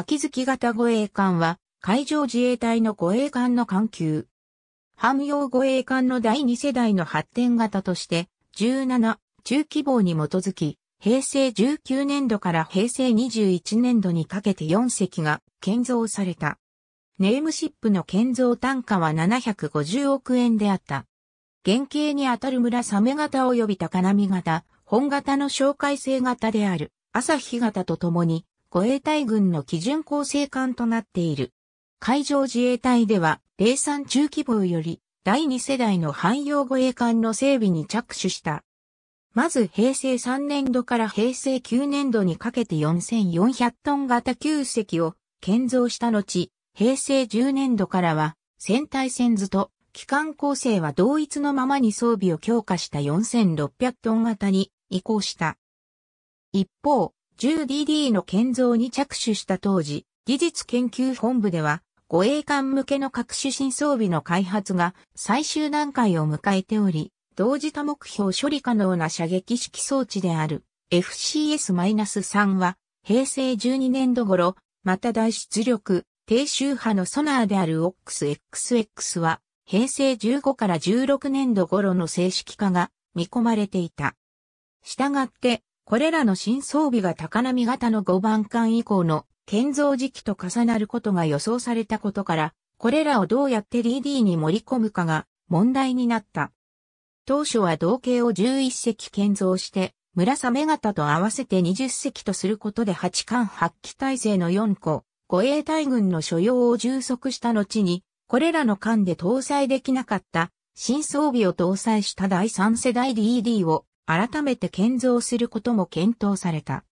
秋月型護衛艦は、海上自衛隊の護衛艦の艦級。汎用護衛艦の第2世代の発展型として、17、中規模に基づき、平成19年度から平成21年度にかけて4隻が建造された。ネームシップの建造単価は750億円であった。原型にあたる村サメ型及び高波型、本型の紹介性型である、朝日型とともに、護衛隊軍の基準構成艦となっている。海上自衛隊では、零三中規模より第二世代の汎用護衛艦の整備に着手した。まず平成3年度から平成9年度にかけて4400トン型9隻を建造した後、平成10年度からは船体線図と機関構成は同一のままに装備を強化した4600トン型に移行した。一方、10DD の建造に着手した当時、技術研究本部では、護衛艦向けの各種新装備の開発が最終段階を迎えており、同時多目標処理可能な射撃式装置である FCS-3 は、平成12年度頃、また大出力、低周波のソナーである OXXX は、平成15から16年度頃の正式化が見込まれていた。したがって、これらの新装備が高波型の5番艦以降の建造時期と重なることが予想されたことから、これらをどうやって DD に盛り込むかが問題になった。当初は同型を11隻建造して、村雨型と合わせて20隻とすることで8艦8機体制の4個、護衛隊軍の所要を充足した後に、これらの艦で搭載できなかった新装備を搭載した第3世代 DD を改めて建造することも検討された。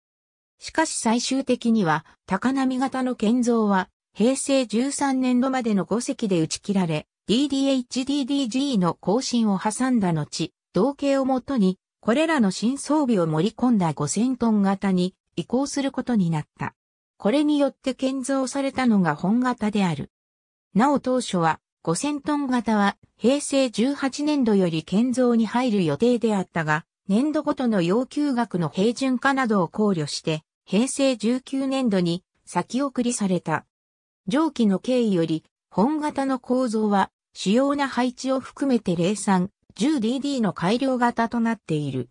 しかし最終的には、高波型の建造は、平成13年度までの5隻で打ち切られ、DDHDDG の更新を挟んだ後、同型をもとに、これらの新装備を盛り込んだ5000トン型に移行することになった。これによって建造されたのが本型である。なお当初は5000トン型は平成18年度より建造に入る予定であったが、年度ごとの要求額の平準化などを考慮して、平成19年度に先送りされた。上記の経緯より、本型の構造は、主要な配置を含めて03、10DD の改良型となっている。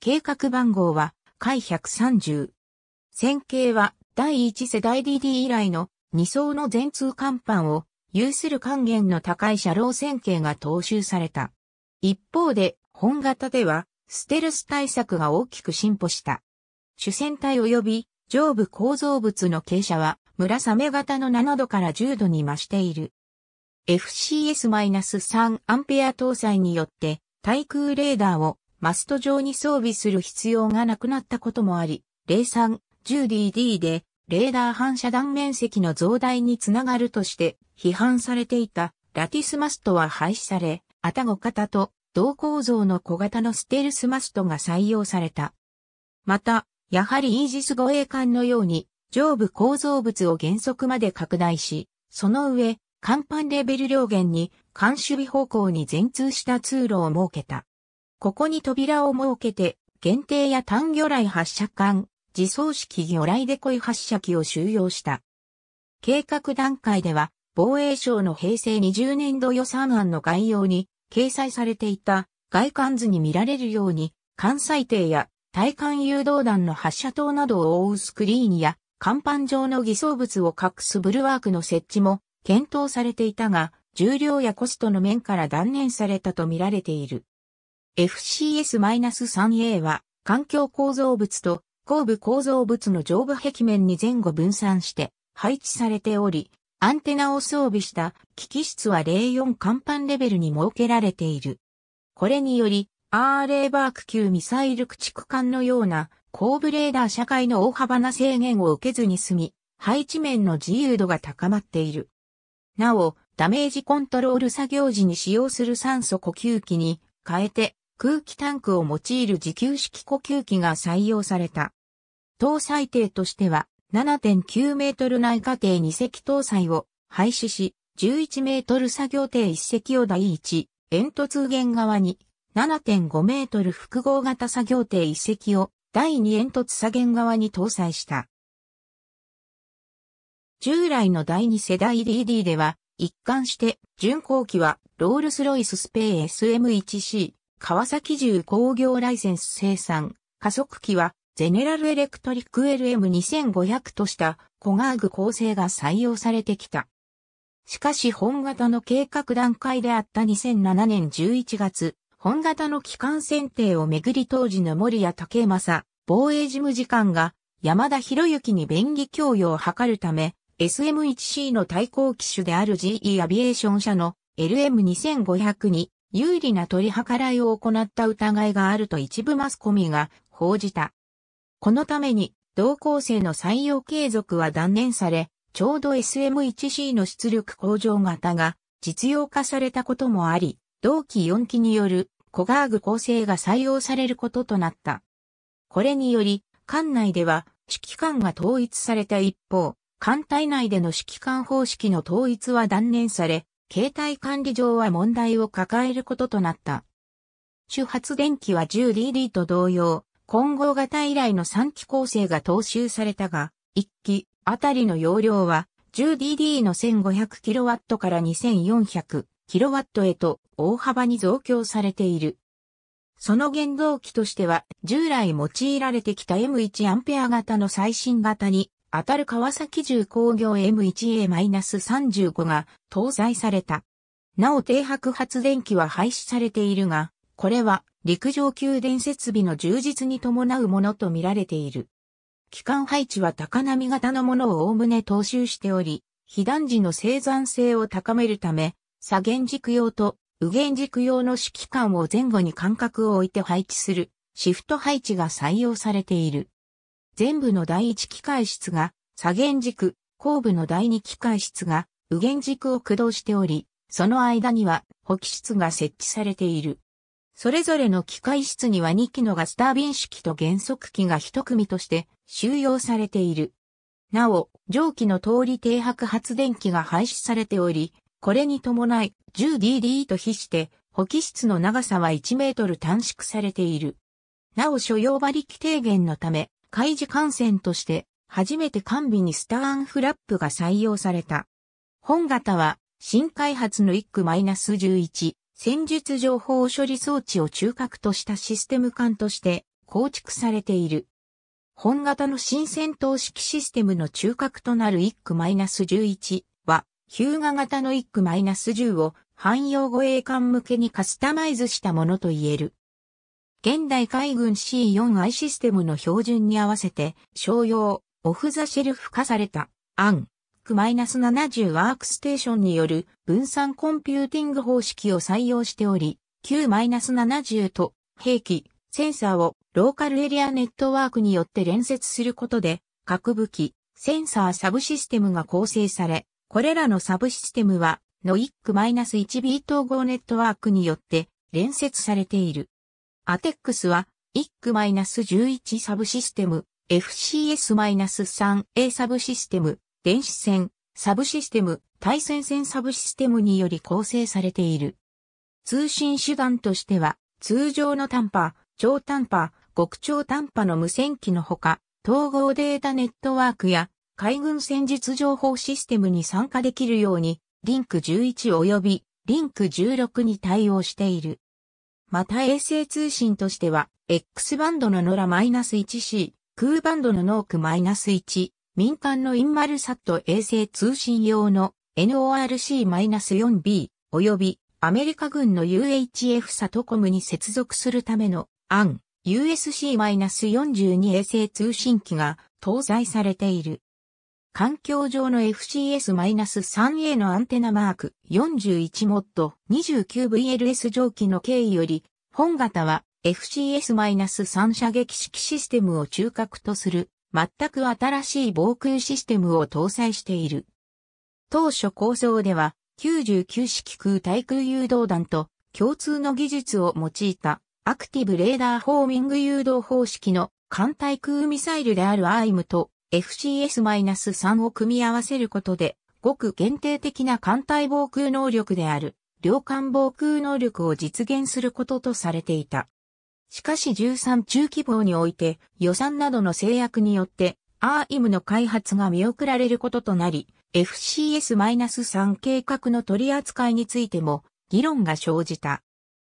計画番号は、回130。線形は、第1世代 DD 以来の2層の全通看板を有する還元の高い車両線形が踏襲された。一方で、本型では、ステルス対策が大きく進歩した。主戦隊及び上部構造物の傾斜は紫雨型の7度から10度に増している。FCS-3 アンペア搭載によって対空レーダーをマスト上に装備する必要がなくなったこともあり、03-10DD でレーダー反射断面積の増大につながるとして批判されていたラティスマストは廃止され、アタゴ型と同構造の小型のステルスマストが採用された。また、やはりイージス護衛艦のように上部構造物を原則まで拡大し、その上、甲板レベル両限に艦守備方向に全通した通路を設けた。ここに扉を設けて、限定や単魚雷発射艦、自走式魚雷デコイ発射機を収容した。計画段階では、防衛省の平成20年度予算案の概要に、掲載されていた外観図に見られるように、関西艇や対艦誘導弾の発射塔などを覆うスクリーンや、甲板上の偽装物を隠すブルワークの設置も検討されていたが、重量やコストの面から断念されたと見られている。FCS-3A は環境構造物と後部構造物の上部壁面に前後分散して配置されており、アンテナを装備した機器室は0 4甲板レベルに設けられている。これにより、RA バーク級ミサイル駆逐艦のような、ーブレーダー社会の大幅な制限を受けずに済み、配置面の自由度が高まっている。なお、ダメージコントロール作業時に使用する酸素呼吸器に変えて空気タンクを用いる自給式呼吸器が採用された。搭載艇としては7.9メートル内過程2隻搭載を廃止し、11メートル作業艇1隻を第1、煙突原側に、7.5メートル複合型作業艇1隻を第2煙突左舷側に搭載した。従来の第2世代 DD では、一貫して、巡航機は、ロールスロイススペー SM1C、川崎重工業ライセンス生産、加速機は、ゼネラルエレクトリック LM2500 としたコガーグ構成が採用されてきた。しかし本型の計画段階であった2007年11月、本型の機関選定をめぐり当時の森谷武正防衛事務次官が山田博之に便宜供与を図るため、SM1C の対抗機種である GE アビエーション社の LM2500 に有利な取り計らいを行った疑いがあると一部マスコミが報じた。このために、同校生の採用継続は断念され、ちょうど SM1C の出力向上型が実用化されたこともあり、同期4期によるコガーグ構成が採用されることとなった。これにより、館内では指揮官が統一された一方、艦隊内での指揮官方式の統一は断念され、携帯管理上は問題を抱えることとなった。主発電機は 10DD と同様、混合型以来の3機構成が踏襲されたが、1機あたりの容量は 10DD の 1500kW から 2400kW へと大幅に増強されている。その原動機としては従来用いられてきた M1A 型の最新型に当たる川崎重工業 M1A-35 が搭載された。なお停泊発電機は廃止されているが、これは陸上宮殿設備の充実に伴うものとみられている。機関配置は高波型のものを概ね踏襲しており、被弾時の生産性を高めるため、左舷軸用と右舷軸用の指揮官を前後に間隔を置いて配置するシフト配置が採用されている。全部の第一機械室が左舷軸、後部の第二機械室が右舷軸を駆動しており、その間には補機室が設置されている。それぞれの機械室には2機のガスタービン式と減速機が1組として収容されている。なお、蒸気の通り停泊発電機が廃止されており、これに伴い 10DD と比して、補機室の長さは1メートル短縮されている。なお所要馬力低減のため、開示感染として、初めて完備にスターンフラップが採用された。本型は、新開発の1区 -11、戦術情報処理装置を中核としたシステム艦として構築されている。本型の新戦闘式システムの中核となる1区 -11 は、ヒューガ型の1区 -10 を汎用護衛艦向けにカスタマイズしたものと言える。現代海軍 C4I システムの標準に合わせて、商用、オフザシェルフ化された、案、Mac-70 ワークステーションによる分散コンピューティング方式を採用しており、Q-70 と兵器、センサーをローカルエリアネットワークによって連接することで、各武器、センサーサブシステムが構成され、これらのサブシステムは、NOIC-1B 統合ネットワークによって連接されている。アテックスは、IC-11 サブシステム、FCS-3A サブシステム、電子線、サブシステム、対戦線サブシステムにより構成されている。通信手段としては、通常の短波、超短波、極超短波の無線機のほか、統合データネットワークや海軍戦術情報システムに参加できるように、リンク11及びリンク16に対応している。また衛星通信としては、X バンドのノラ1 c 空バンドのノーク1民間のインマルサット衛星通信用の NORC-4B 及びアメリカ軍の UHF サトコムに接続するためのアン USC-42 衛星通信機が搭載されている。環境上の FCS-3A のアンテナマーク41モッド 29VLS 蒸気の経緯より、本型は FCS-3 射撃式システムを中核とする全く新しい防空システムを搭載している。当初構想では、99式空対空誘導弾と共通の技術を用いたアクティブレーダーフォーミング誘導方式の艦対空ミサイルである AIM と FCS-3 を組み合わせることで、ごく限定的な艦隊防空能力である、両艦防空能力を実現することとされていた。しかし13中規模において予算などの制約によって ARM の開発が見送られることとなり、FCS-3 計画の取り扱いについても議論が生じた。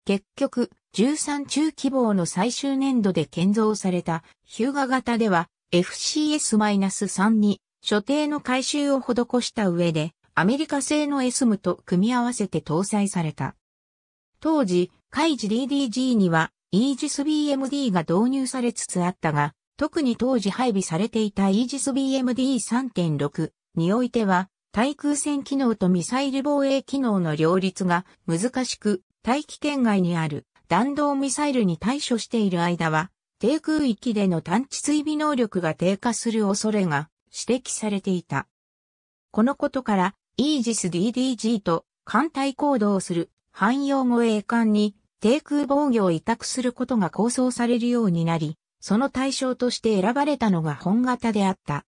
結局、13中規模の最終年度で建造されたヒューガ型では FCS-3 に所定の改修を施した上でアメリカ製の SM と組み合わせて搭載された。当時、カイジ DDG にはイージス BMD が導入されつつあったが、特に当時配備されていたイージス BMD3.6 においては、対空戦機能とミサイル防衛機能の両立が難しく、大気圏外にある弾道ミサイルに対処している間は、低空域での探知追尾能力が低下する恐れが指摘されていた。このことから、イージス DDG と艦隊行動する汎用護衛艦に低空防御を委託することが構想されるようになり、その対象として選ばれたのが本型であった。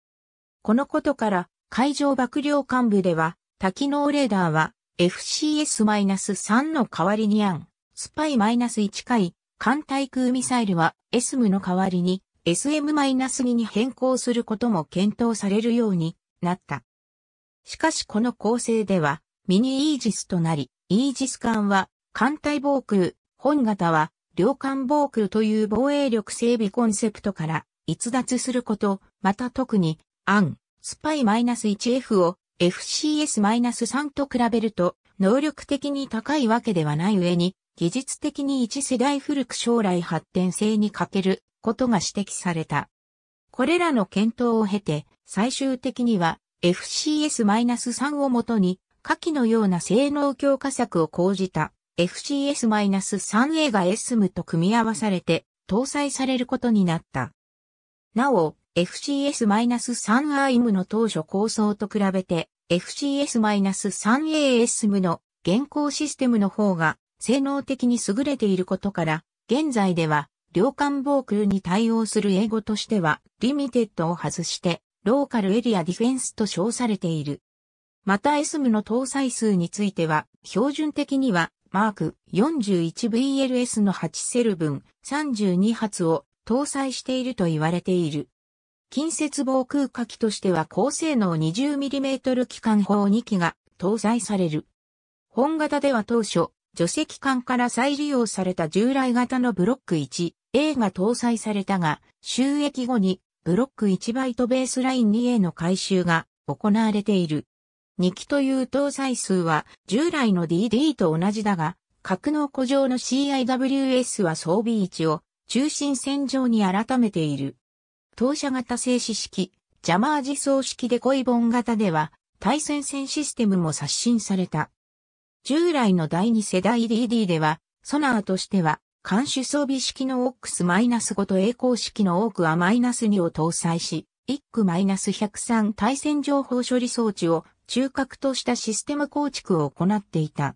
このことから、海上幕僚幹部では、多機能レーダーは FCS-3 の代わりにアン、スパイ -1 回、艦対空ミサイルは SM の代わりに SM-2 に変更することも検討されるようになった。しかしこの構成では、ミニイージスとなり、イージス艦は艦隊防空、本型は、量艦防空という防衛力整備コンセプトから逸脱すること、また特に、アン、スパイ -1F を FCS-3 と比べると、能力的に高いわけではない上に、技術的に一世代古く将来発展性に欠けることが指摘された。これらの検討を経て、最終的には FCS-3 をもとに、下記のような性能強化策を講じた。FCS-3 a が SM と組み合わされて搭載されることになった。なお、FCS-3IM の当初構想と比べて FCS-3ASM の現行システムの方が性能的に優れていることから、現在では両艦防空に対応する英語としては、リミテッドを外して、ローカルエリアディフェンスと称されている。また SM の搭載数については、標準的にはマーク 41VLS の8セル分32発を搭載していると言われている。近接防空火器としては高性能 20mm 機関砲2機が搭載される。本型では当初、除石艦から再利用された従来型のブロック 1A が搭載されたが、収益後にブロック1バイトベースライン 2A の回収が行われている。2機という搭載数は従来の DD と同じだが、格納庫上の CIWS は装備位置を中心線上に改めている。当社型静止式、ジャマージ装式デコイボン型では対戦線システムも刷新された。従来の第2世代 DD では、ソナーとしては、監視装備式の OX-5 と栄光式の OQ-2 を搭載し、1区1 0 3対戦情報処理装置を中核としたシステム構築を行っていた。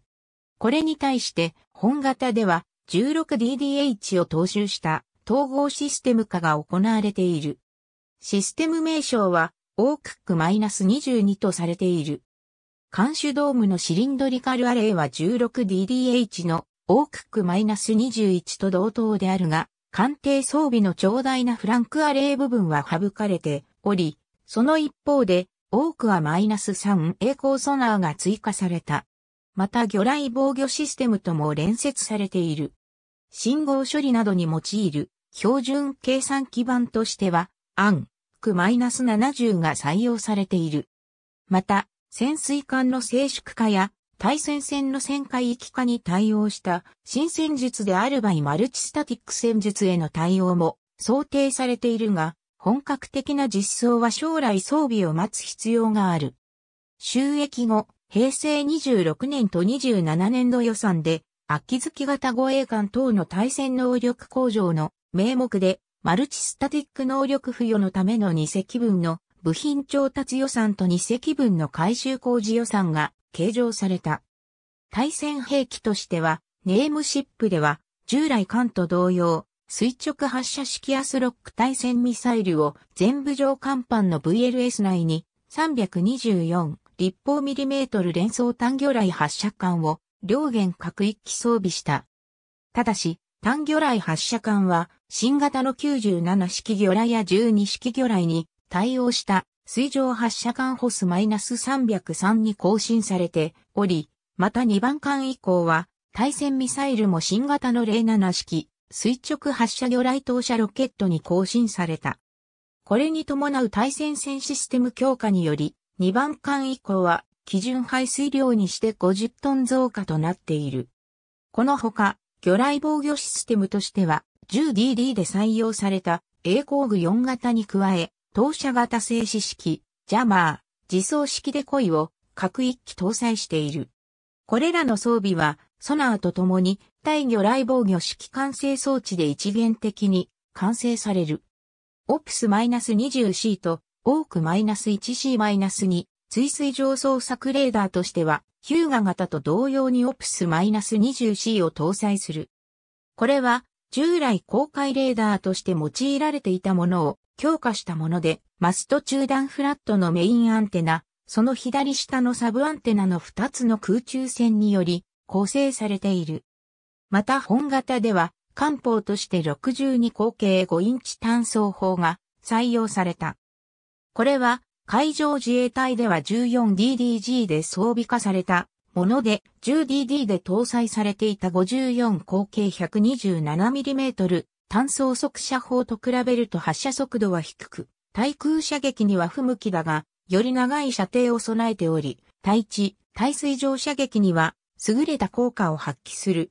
これに対して、本型では 16DDH を踏襲した統合システム化が行われている。システム名称は OCUC-22 とされている。監視ドームのシリンドリカルアレイは 16DDH の OCUC-21 と同等であるが、艦艇装備の長大なフランクアレイ部分は省かれており、その一方で多くはマイナス3栄光ソナーが追加された。また魚雷防御システムとも連接されている。信号処理などに用いる標準計算基盤としては、アン、ク -70 が採用されている。また、潜水艦の静粛化や対戦線の旋回域化に対応した新戦術である場合マルチスタティック戦術への対応も想定されているが、本格的な実装は将来装備を待つ必要がある。収益後、平成26年と27年度予算で、秋月型護衛艦等の対戦能力向上の名目で、マルチスタティック能力付与のための2隻分の部品調達予算と2隻分の改修工事予算が計上された。対戦兵器としては、ネームシップでは、従来艦と同様、垂直発射式アスロック対戦ミサイルを全部上甲板の VLS 内に324立方ミリメートル連装単魚雷発射管を両弦各一機装備した。ただし、単魚雷発射管は新型の97式魚雷や12式魚雷に対応した水上発射管ホス -303 に更新されており、また2番艦以降は対戦ミサイルも新型の07式垂直発射魚雷投射ロケットに更新された。これに伴う対戦線システム強化により、2番艦以降は基準排水量にして50トン増加となっている。このほか、魚雷防御システムとしては 10DD で採用された栄光具4型に加え、投射型静止式、ジャマー、自走式デコイを各一機搭載している。これらの装備はソナーと共に、対魚雷防魚式完成装置で一元的に完成される。オプス -20C と、オーク -1C-2、追水上捜索レーダーとしては、ヒューガ型と同様にオプス -20C を搭載する。これは、従来公開レーダーとして用いられていたものを強化したもので、マスト中段フラットのメインアンテナ、その左下のサブアンテナの2つの空中線により、構成されている。また本型では、漢方として62口径5インチ単装砲が採用された。これは海上自衛隊では 14DDG で装備化されたもので 10DD で搭載されていた54口径 127mm 単装速射砲と比べると発射速度は低く、対空射撃には不向きだが、より長い射程を備えており、対地、対水上射撃には優れた効果を発揮する。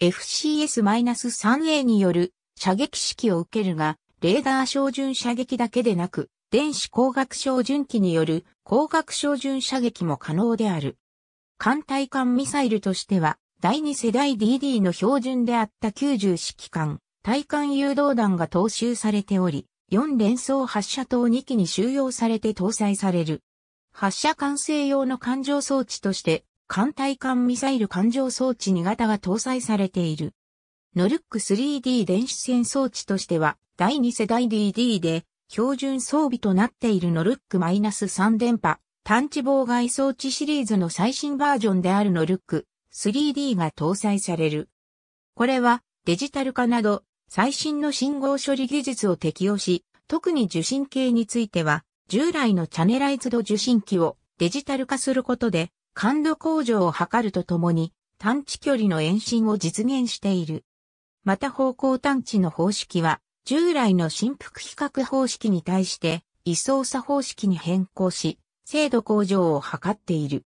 FCS-3A による射撃式を受けるが、レーダー照準射撃だけでなく、電子光学照準機による光学照準射撃も可能である。艦隊艦ミサイルとしては、第2世代 DD の標準であった90式艦、対艦誘導弾が踏襲されており、4連装発射塔2機に収容されて搭載される。発射管制用の艦上装置として艦隊艦ミサイル艦上装置2型が搭載されている。ノルック 3D 電子戦装置としては、第2世代 DD で、標準装備となっているノルックマイナス -3 電波、探知妨害装置シリーズの最新バージョンであるノルック 3D が搭載される。これは、デジタル化など、最新の信号処理技術を適用し、特に受信系については、従来のチャネライズド受信機をデジタル化することで、感度向上を図るとともに、探知距離の延伸を実現している。また方向探知の方式は、従来の振幅比較方式に対して、位相差方式に変更し、精度向上を図っている。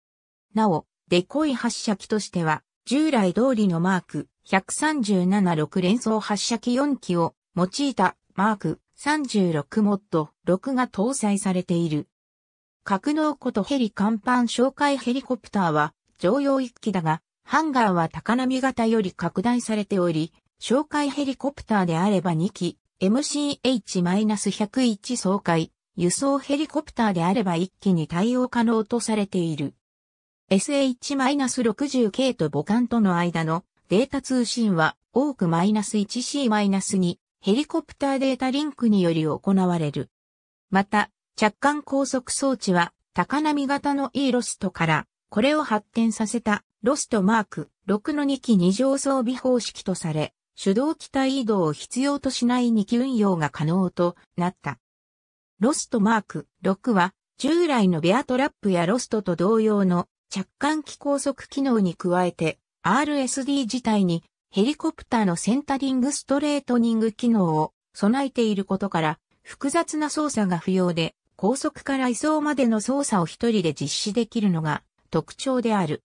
なお、デコイ発射機としては、従来通りのマーク1376連装発射機4機を用いたマーク36モッド6が搭載されている。格納庫とヘリ甲板紹介ヘリコプターは常用1機だが、ハンガーは高波型より拡大されており、紹介ヘリコプターであれば2機、MCH-101 総会、輸送ヘリコプターであれば1機に対応可能とされている。SH-60 k と母艦との間のデータ通信は多く -1C-2 ヘリコプターデータリンクにより行われる。また、着艦高速装置は高波型の E ロストからこれを発展させたロストマーク6の2機二乗装備方式とされ、手動機体移動を必要としない2機運用が可能となった。ロストマーク6は従来のベアトラップやロストと同様の着艦機高速機能に加えて RSD 自体にヘリコプターのセンタリングストレートニング機能を備えていることから複雑な操作が不要で高速から移送までの操作を一人で実施できるのが特徴である。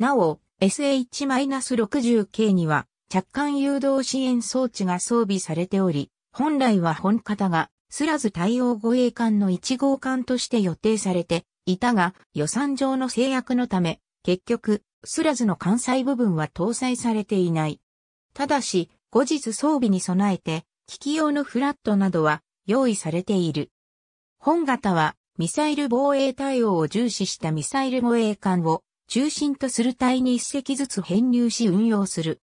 なお、SH-60 k には着艦誘導支援装置が装備されており、本来は本型がスラズ対応護衛艦の1号艦として予定されていたが、予算上の制約のため、結局、スラズの艦載部分は搭載されていない。ただし、後日装備に備えて、機器用のフラットなどは用意されている。本型はミサイル防衛対応を重視したミサイル護衛艦を中心とする隊に一隻ずつ編入し運用する。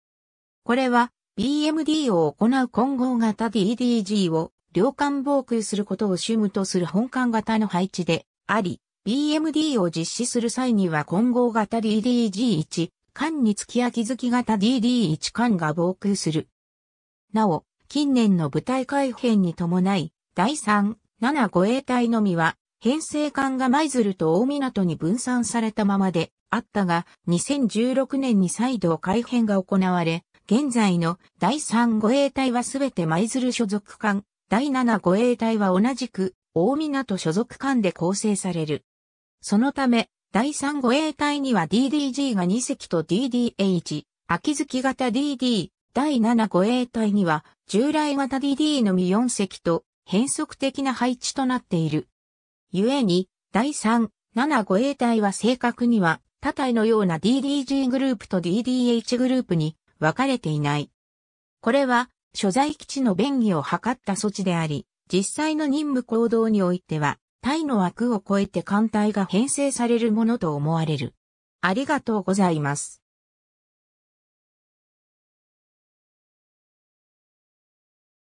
これは BMD を行う混合型 DDG を両艦防空することを主務とする本艦型の配置であり、BMD を実施する際には混合型 DDG1 艦につき焼き付き型 DD1 艦が防空する。なお、近年の部隊改編に伴い、第3、7護衛隊のみは、編成艦が舞鶴と大港に分散されたままであったが、2016年に再度改編が行われ、現在の第3護衛隊はすべて舞鶴所属艦、第7護衛隊は同じく大港所属艦で構成される。そのため、第3護衛隊には DDG が2隻と DDH、秋月型 DD、第7護衛隊には従来型 DD のみ4隻と変則的な配置となっている。故に、第3、7護衛隊は正確には、他隊のような DDG グループと DDH グループに分かれていない。これは、所在基地の便宜を図った措置であり、実際の任務行動においては、隊の枠を超えて艦隊が編成されるものと思われる。ありがとうございます。